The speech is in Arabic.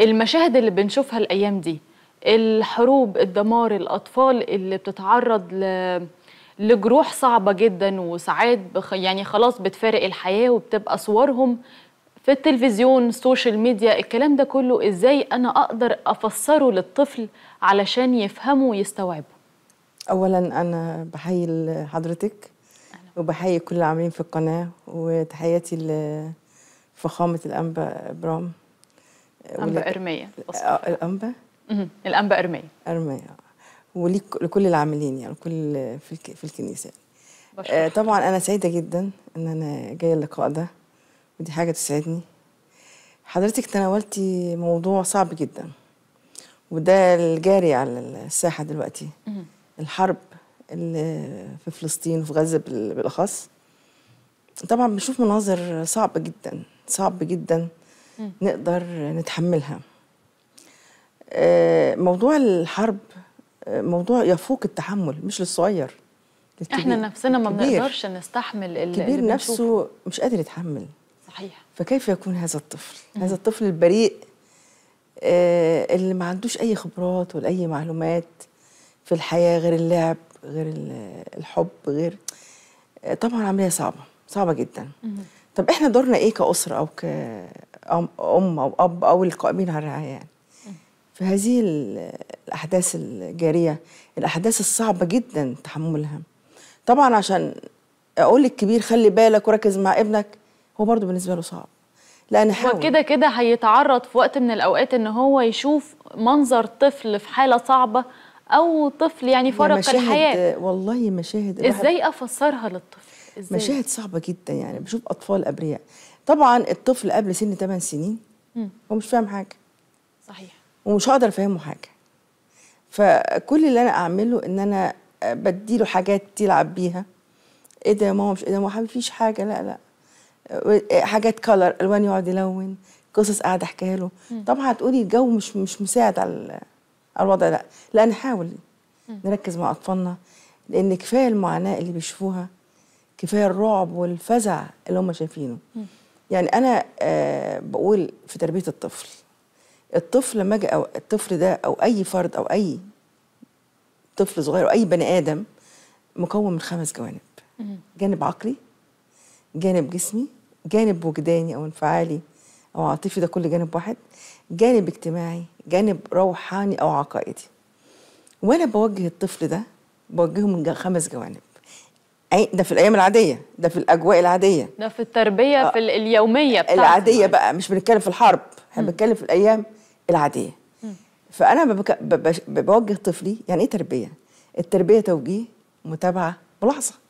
المشاهد اللي بنشوفها الايام دي الحروب الدمار الاطفال اللي بتتعرض ل... لجروح صعبه جدا وساعات بخ... يعني خلاص بتفارق الحياه وبتبقى صورهم في التلفزيون سوشيال ميديا الكلام ده كله ازاي انا اقدر افسره للطفل علشان يفهمه ويستوعبه اولا انا بحيي حضرتك وبحيي كل العاملين في القناه وتحياتي لفخامه الانبا ابرام الانبا إرمية آه، الأنبا؟ الأنبا إرمية إرمية ولكل العاملين يعني كل في, في الكنيسة آه طبعا أنا سعيدة جدا إن أنا جاية اللقاء ده ودي حاجة تسعدني حضرتك تناولتي موضوع صعب جدا وده الجاري على الساحة دلوقتي الحرب اللي في فلسطين وفي غزة بالأخص طبعا بنشوف مناظر صعبة جدا صعب جدا نقدر نتحملها آه، موضوع الحرب آه، موضوع يفوق التحمل مش للصغير للكبير. احنا نفسنا ما بنقدرش نستحمل الكبير اللي نفسه مش قادر يتحمل صحيح فكيف يكون هذا الطفل مم. هذا الطفل البريء آه، اللي ما عندوش اي خبرات ولا اي معلومات في الحياه غير اللعب غير الحب غير طبعا عمليه صعبه صعبه جدا مم. طب احنا دورنا ايه كاسره او ك ام او اب او القائمين على الرعايه يعني. في هذه الاحداث الجاريه الاحداث الصعبه جدا تحملها طبعا عشان اقول للكبير خلي بالك وركز مع ابنك هو برضه بالنسبه له صعب لان هو كده كده هيتعرض في وقت من الاوقات ان هو يشوف منظر طفل في حاله صعبه او طفل يعني فرق الحياه والله مشاهد ازاي افسرها للطفل إزاي؟ مشاهد صعبة جدا يعني بشوف أطفال أبرياء طبعا الطفل قبل سن 8 سنين هو مش فاهم حاجة صحيح ومش هقدر أفهمه حاجة فكل اللي أنا أعمله إن أنا بديله حاجات يلعب بيها إيه ده يا ماما مش إيه ده ما فيش حاجة لا لا إيه، حاجات كلر ألوان يقعد يلون قصص قاعدة أحكيها له طبعا هتقولي الجو مش مش مساعد على الوضع لا لا نحاول نركز مع أطفالنا لأن كفاية المعاناة اللي بيشوفوها كفايه الرعب والفزع اللي هم شايفينه يعني انا آه بقول في تربيه الطفل الطفل لما اجي او الطفل ده او اي فرد او اي طفل صغير او اي بني ادم مكون من خمس جوانب جانب عقلي جانب جسمي جانب وجداني او انفعالي او عاطفي ده كل جانب واحد جانب اجتماعي جانب روحاني او عقائدي وانا بوجه الطفل ده بوجهه من خمس جوانب ده في الايام العاديه ده في الاجواء العاديه ده في التربيه آه في اليوميه بتاعتنا العاديه بقى مش بنتكلم في الحرب احنا بنتكلم في الايام العاديه م. فانا بوجه طفلي يعني ايه تربيه التربيه توجيه متابعه ملاحظه